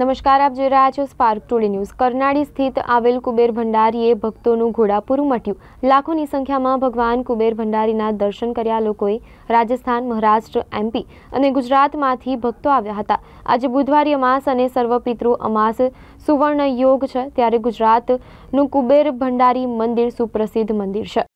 નમસ્કાર આપ જોઈ રહ્યા છો સ્પાર્ક ટુડે ન્યૂઝ કરનાળી સ્થિત આવેલ કુબેર ભંડારીએ ભક્તોનું ઘોડાપુરું મટ્યું લાખોની સંખ્યામાં ભગવાન કુબેર ભંડારીના દર્શન કર્યા લોકોએ રાજસ્થાન મહારાષ્ટ્ર એમપી અને ગુજરાતમાંથી ભક્તો આવ્યા હતા આજે બુધવારી અમાસ અને સર્વપિતૃ અમાસ સુવર્ણ યોગ છે ત્યારે ગુજરાતનું કુબેર ભંડારી મંદિર સુપ્રસિદ્ધ મંદિર છે